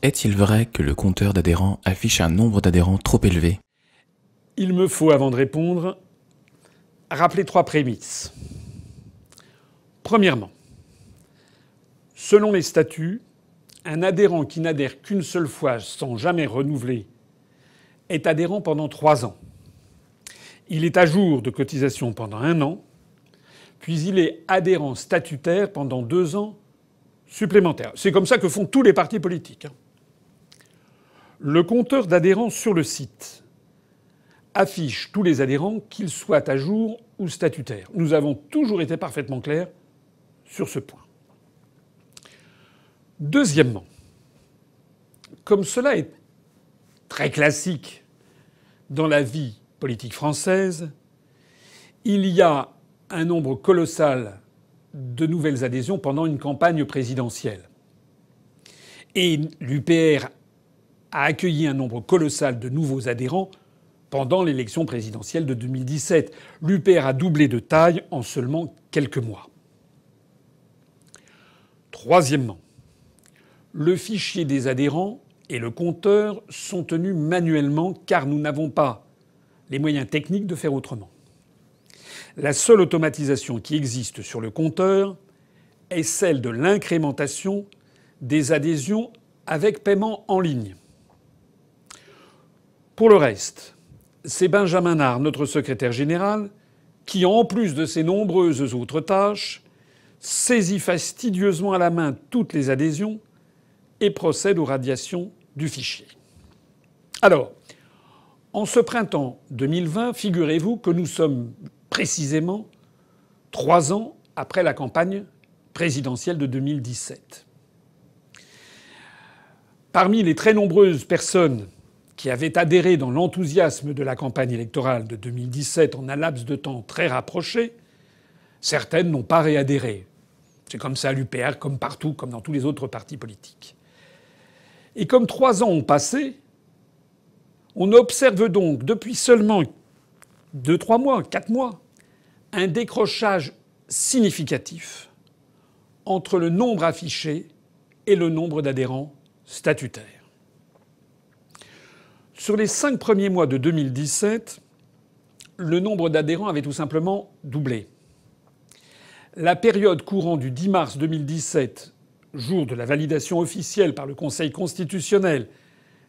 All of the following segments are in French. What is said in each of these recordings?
Est-il vrai que le compteur d'adhérents affiche un nombre d'adhérents trop élevé Il me faut, avant de répondre, rappeler trois prémices. Premièrement, selon les statuts, un adhérent qui n'adhère qu'une seule fois sans jamais renouveler est adhérent pendant trois ans. Il est à jour de cotisation pendant un an, puis il est adhérent statutaire pendant deux ans supplémentaires. C'est comme ça que font tous les partis politiques. Hein le compteur d'adhérents sur le site affiche tous les adhérents, qu'ils soient à jour ou statutaires. Nous avons toujours été parfaitement clairs sur ce point. Deuxièmement, comme cela est très classique dans la vie politique française, il y a un nombre colossal de nouvelles adhésions pendant une campagne présidentielle. Et l'UPR a accueilli un nombre colossal de nouveaux adhérents pendant l'élection présidentielle de 2017. L'UPR a doublé de taille en seulement quelques mois. Troisièmement, le fichier des adhérents et le compteur sont tenus manuellement car nous n'avons pas les moyens techniques de faire autrement. La seule automatisation qui existe sur le compteur est celle de l'incrémentation des adhésions avec paiement en ligne. Pour le reste, c'est Benjamin Nard, notre secrétaire général, qui, en plus de ses nombreuses autres tâches, saisit fastidieusement à la main toutes les adhésions et procède aux radiations du fichier. Alors, en ce printemps 2020, figurez-vous que nous sommes précisément trois ans après la campagne présidentielle de 2017. Parmi les très nombreuses personnes qui avaient adhéré dans l'enthousiasme de la campagne électorale de 2017 en un laps de temps très rapproché, certaines n'ont pas réadhéré. C'est comme ça à l'UPR, comme partout, comme dans tous les autres partis politiques. Et comme trois ans ont passé, on observe donc depuis seulement deux, trois mois, quatre mois, un décrochage significatif entre le nombre affiché et le nombre d'adhérents statutaires. Sur les cinq premiers mois de 2017, le nombre d'adhérents avait tout simplement doublé. La période courant du 10 mars 2017, jour de la validation officielle par le Conseil constitutionnel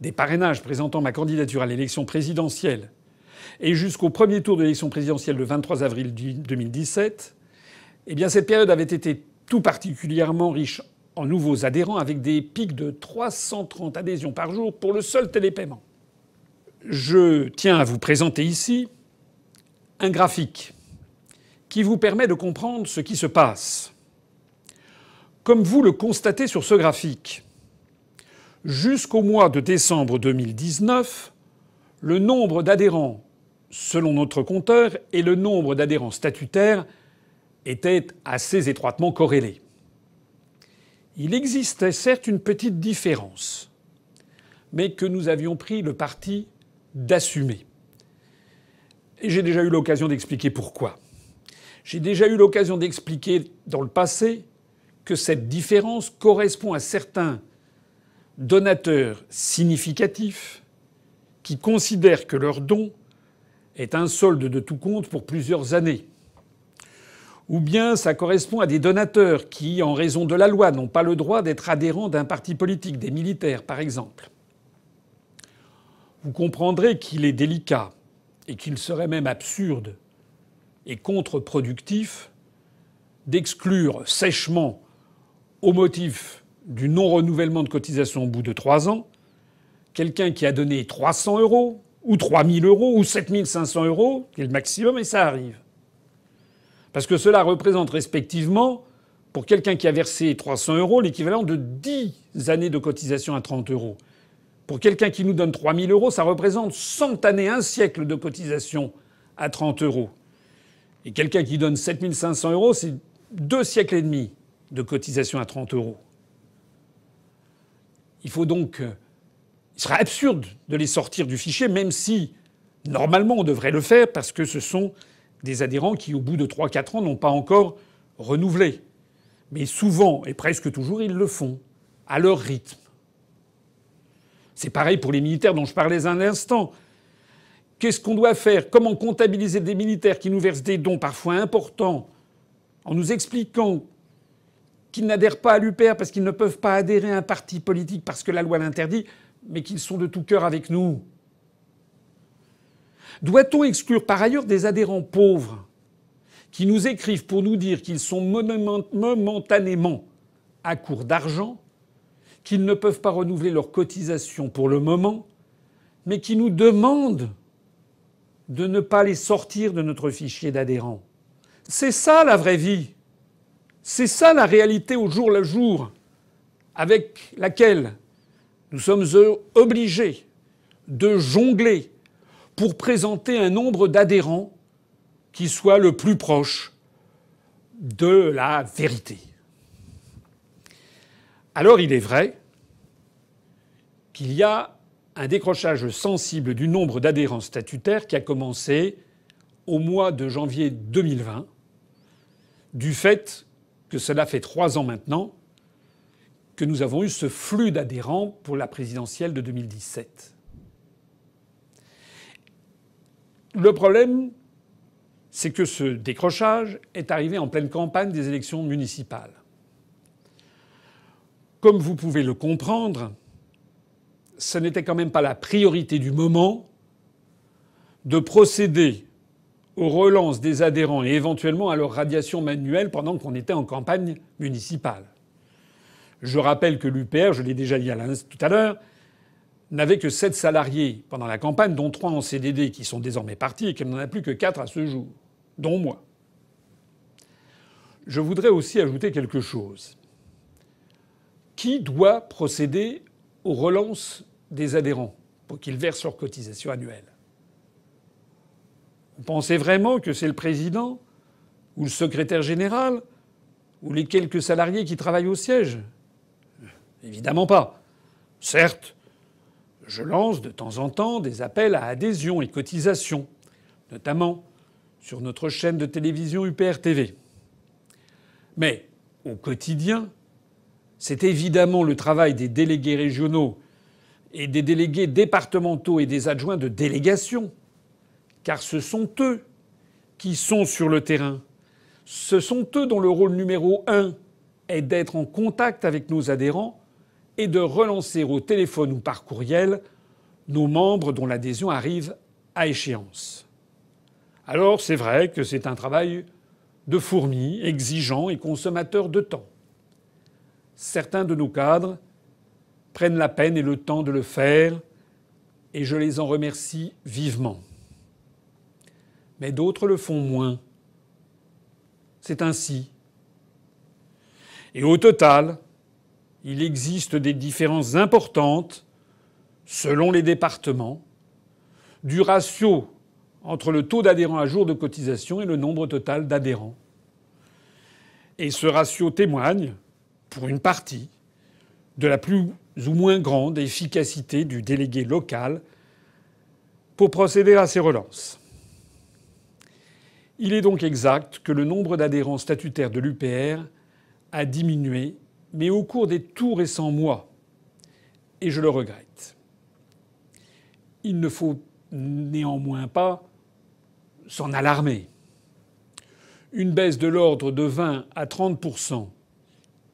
des parrainages présentant ma candidature à l'élection présidentielle, et jusqu'au premier tour de l'élection présidentielle le 23 avril 2017, eh bien cette période avait été tout particulièrement riche en nouveaux adhérents avec des pics de 330 adhésions par jour pour le seul télépaiement je tiens à vous présenter ici un graphique qui vous permet de comprendre ce qui se passe. Comme vous le constatez sur ce graphique, jusqu'au mois de décembre 2019, le nombre d'adhérents selon notre compteur et le nombre d'adhérents statutaires étaient assez étroitement corrélés. Il existait certes une petite différence, mais que nous avions pris le parti d'assumer. Et j'ai déjà eu l'occasion d'expliquer pourquoi. J'ai déjà eu l'occasion d'expliquer dans le passé que cette différence correspond à certains donateurs significatifs qui considèrent que leur don est un solde de tout compte pour plusieurs années. Ou bien ça correspond à des donateurs qui, en raison de la loi, n'ont pas le droit d'être adhérents d'un parti politique, des militaires par exemple vous comprendrez qu'il est délicat et qu'il serait même absurde et contre-productif d'exclure sèchement, au motif du non-renouvellement de cotisation au bout de trois ans, quelqu'un qui a donné 300 euros, ou 000 euros, ou 7500 euros, qui est le maximum, et ça arrive. Parce que cela représente respectivement, pour quelqu'un qui a versé 300 euros, l'équivalent de 10 années de cotisation à 30 euros. Pour quelqu'un qui nous donne 3 000 euros, ça représente 100 années, un siècle de cotisation à 30 euros. Et quelqu'un qui donne 7 500 euros, c'est deux siècles et demi de cotisation à 30 euros. Il faut donc. Euh, il serait absurde de les sortir du fichier, même si, normalement, on devrait le faire, parce que ce sont des adhérents qui, au bout de 3-4 ans, n'ont pas encore renouvelé. Mais souvent, et presque toujours, ils le font, à leur rythme. C'est pareil pour les militaires dont je parlais un instant. Qu'est-ce qu'on doit faire Comment comptabiliser des militaires qui nous versent des dons parfois importants en nous expliquant qu'ils n'adhèrent pas à l'UPR parce qu'ils ne peuvent pas adhérer à un parti politique parce que la loi l'interdit, mais qu'ils sont de tout cœur avec nous Doit-on exclure par ailleurs des adhérents pauvres qui nous écrivent pour nous dire qu'ils sont momentanément à court d'argent qu'ils ne peuvent pas renouveler leurs cotisations pour le moment, mais qui nous demandent de ne pas les sortir de notre fichier d'adhérents. C'est ça la vraie vie. C'est ça la réalité au jour le jour avec laquelle nous sommes obligés de jongler pour présenter un nombre d'adhérents qui soit le plus proche de la vérité. Alors il est vrai qu'il y a un décrochage sensible du nombre d'adhérents statutaires qui a commencé au mois de janvier 2020, du fait que cela fait trois ans maintenant que nous avons eu ce flux d'adhérents pour la présidentielle de 2017. Le problème, c'est que ce décrochage est arrivé en pleine campagne des élections municipales. Comme vous pouvez le comprendre, ce n'était quand même pas la priorité du moment de procéder aux relances des adhérents et éventuellement à leur radiation manuelle pendant qu'on était en campagne municipale. Je rappelle que l'UPR, je l'ai déjà dit tout à l'heure, n'avait que sept salariés pendant la campagne, dont trois en CDD qui sont désormais partis et qu'elle n'en a plus que quatre à ce jour, dont moi. Je voudrais aussi ajouter quelque chose qui doit procéder aux relances des adhérents pour qu'ils versent leur cotisation annuelle Vous pensez vraiment que c'est le président ou le secrétaire général ou les quelques salariés qui travaillent au siège Évidemment pas. Certes, je lance de temps en temps des appels à adhésion et cotisation, notamment sur notre chaîne de télévision UPR TV. Mais au quotidien, c'est évidemment le travail des délégués régionaux et des délégués départementaux et des adjoints de délégation, car ce sont eux qui sont sur le terrain. Ce sont eux dont le rôle numéro un est d'être en contact avec nos adhérents et de relancer au téléphone ou par courriel nos membres dont l'adhésion arrive à échéance. Alors c'est vrai que c'est un travail de fourmi, exigeant et consommateur de temps. Certains de nos cadres prennent la peine et le temps de le faire, et je les en remercie vivement. Mais d'autres le font moins. C'est ainsi. Et au total, il existe des différences importantes selon les départements du ratio entre le taux d'adhérents à jour de cotisation et le nombre total d'adhérents. Et ce ratio témoigne pour une partie, de la plus ou moins grande efficacité du délégué local pour procéder à ces relances. Il est donc exact que le nombre d'adhérents statutaires de l'UPR a diminué, mais au cours des tout récents mois, et je le regrette. Il ne faut néanmoins pas s'en alarmer. Une baisse de l'ordre de 20 à 30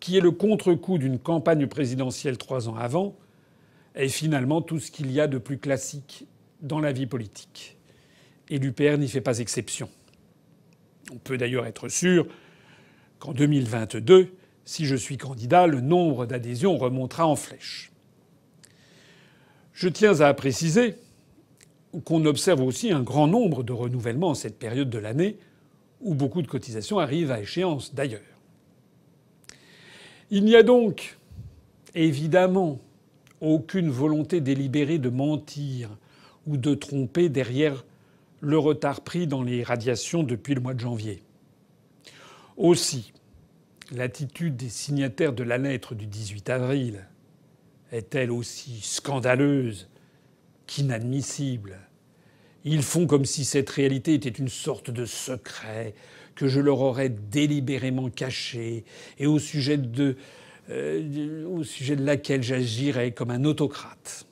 qui est le contre-coup d'une campagne présidentielle trois ans avant, est finalement tout ce qu'il y a de plus classique dans la vie politique. Et l'UPR n'y fait pas exception. On peut d'ailleurs être sûr qu'en 2022, si je suis candidat, le nombre d'adhésions remontera en flèche. Je tiens à préciser qu'on observe aussi un grand nombre de renouvellements en cette période de l'année où beaucoup de cotisations arrivent à échéance d'ailleurs. Il n'y a donc évidemment aucune volonté délibérée de mentir ou de tromper derrière le retard pris dans les radiations depuis le mois de janvier. Aussi, l'attitude des signataires de la lettre du 18 avril est-elle aussi scandaleuse qu'inadmissible Ils font comme si cette réalité était une sorte de secret, que je leur aurais délibérément caché et au sujet euh, de, au sujet de laquelle j'agirais comme un autocrate.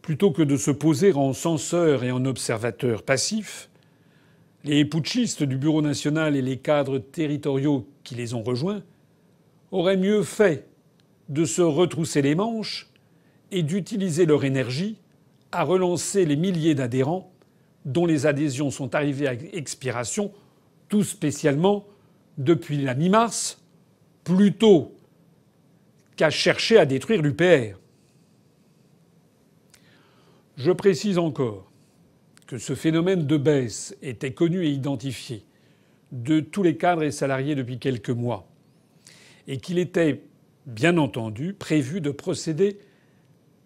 Plutôt que de se poser en censeur et en observateur passif, les putschistes du Bureau national et les cadres territoriaux qui les ont rejoints auraient mieux fait de se retrousser les manches et d'utiliser leur énergie à relancer les milliers d'adhérents dont les adhésions sont arrivées à expiration spécialement depuis la mi-mars, plutôt qu'à chercher à détruire l'UPR. Je précise encore que ce phénomène de baisse était connu et identifié de tous les cadres et salariés depuis quelques mois, et qu'il était bien entendu prévu de procéder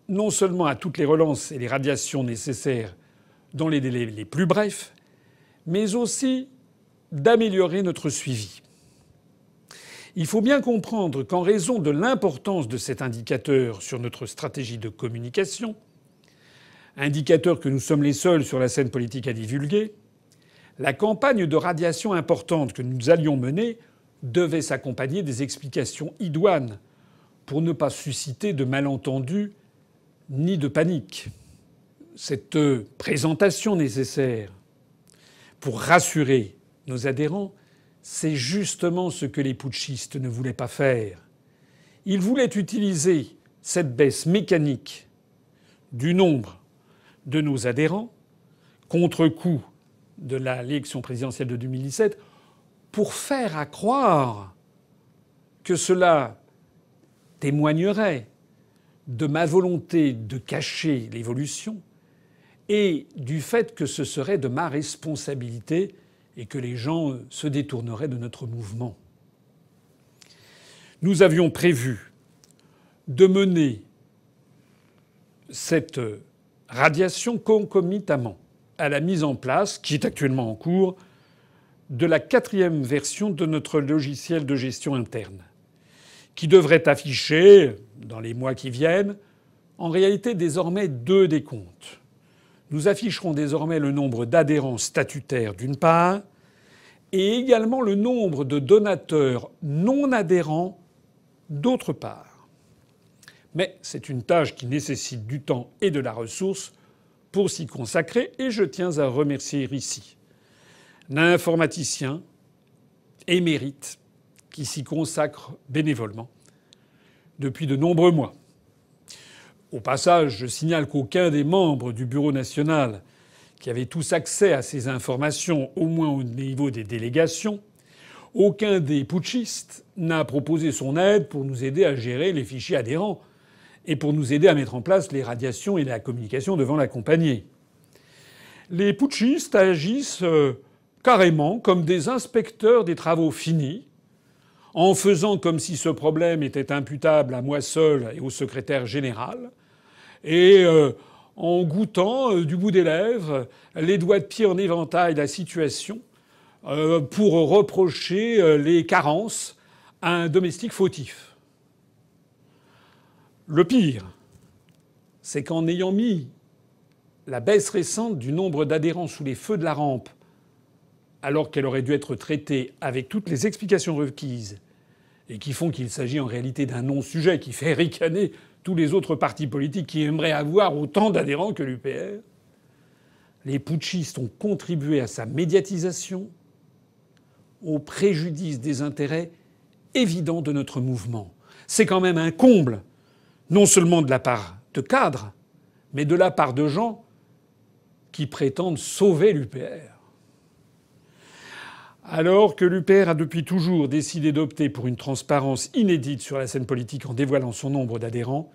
non seulement à toutes les relances et les radiations nécessaires dans les délais les plus brefs, mais aussi d'améliorer notre suivi. Il faut bien comprendre qu'en raison de l'importance de cet indicateur sur notre stratégie de communication, indicateur que nous sommes les seuls sur la scène politique à divulguer, la campagne de radiation importante que nous allions mener devait s'accompagner des explications idoines pour ne pas susciter de malentendus ni de panique. Cette présentation nécessaire pour rassurer nos adhérents, c'est justement ce que les putschistes ne voulaient pas faire. Ils voulaient utiliser cette baisse mécanique du nombre de nos adhérents, contre-coup de l'élection présidentielle de 2017, pour faire à croire que cela témoignerait de ma volonté de cacher l'évolution et du fait que ce serait de ma responsabilité et que les gens euh, se détourneraient de notre mouvement. Nous avions prévu de mener cette euh, radiation concomitamment à la mise en place, qui est actuellement en cours, de la quatrième version de notre logiciel de gestion interne, qui devrait afficher, dans les mois qui viennent, en réalité désormais deux décomptes nous afficherons désormais le nombre d'adhérents statutaires d'une part, et également le nombre de donateurs non adhérents d'autre part. Mais c'est une tâche qui nécessite du temps et de la ressource pour s'y consacrer, et je tiens à remercier ici l'informaticien émérite qui s'y consacre bénévolement depuis de nombreux mois. Au passage, je signale qu'aucun des membres du Bureau national qui avaient tous accès à ces informations, au moins au niveau des délégations, aucun des putschistes n'a proposé son aide pour nous aider à gérer les fichiers adhérents et pour nous aider à mettre en place les radiations et la communication devant la compagnie. Les putschistes agissent euh, carrément comme des inspecteurs des travaux finis, en faisant comme si ce problème était imputable à moi seul et au secrétaire général, et euh, en goûtant euh, du bout des lèvres, les doigts de pied en éventail, la situation, euh, pour reprocher les carences à un domestique fautif. Le pire, c'est qu'en ayant mis la baisse récente du nombre d'adhérents sous les feux de la rampe, alors qu'elle aurait dû être traitée avec toutes les explications requises, et qui font qu'il s'agit en réalité d'un non-sujet qui fait ricaner tous les autres partis politiques qui aimeraient avoir autant d'adhérents que l'UPR. Les putschistes ont contribué à sa médiatisation au préjudice des intérêts évidents de notre mouvement. C'est quand même un comble, non seulement de la part de cadres, mais de la part de gens qui prétendent sauver l'UPR. Alors que l'UPR a depuis toujours décidé d'opter pour une transparence inédite sur la scène politique en dévoilant son nombre d'adhérents,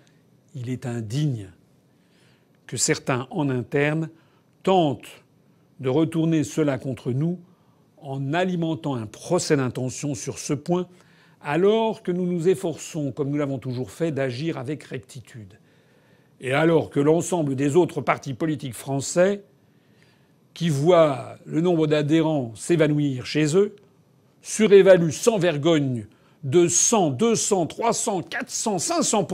il est indigne que certains en interne tentent de retourner cela contre nous en alimentant un procès d'intention sur ce point, alors que nous nous efforçons, comme nous l'avons toujours fait, d'agir avec rectitude. Et alors que l'ensemble des autres partis politiques français, qui voient le nombre d'adhérents s'évanouir chez eux, surévaluent sans vergogne de 100, 200, 300, 400, 500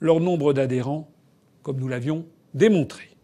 leur nombre d'adhérents, comme nous l'avions démontré.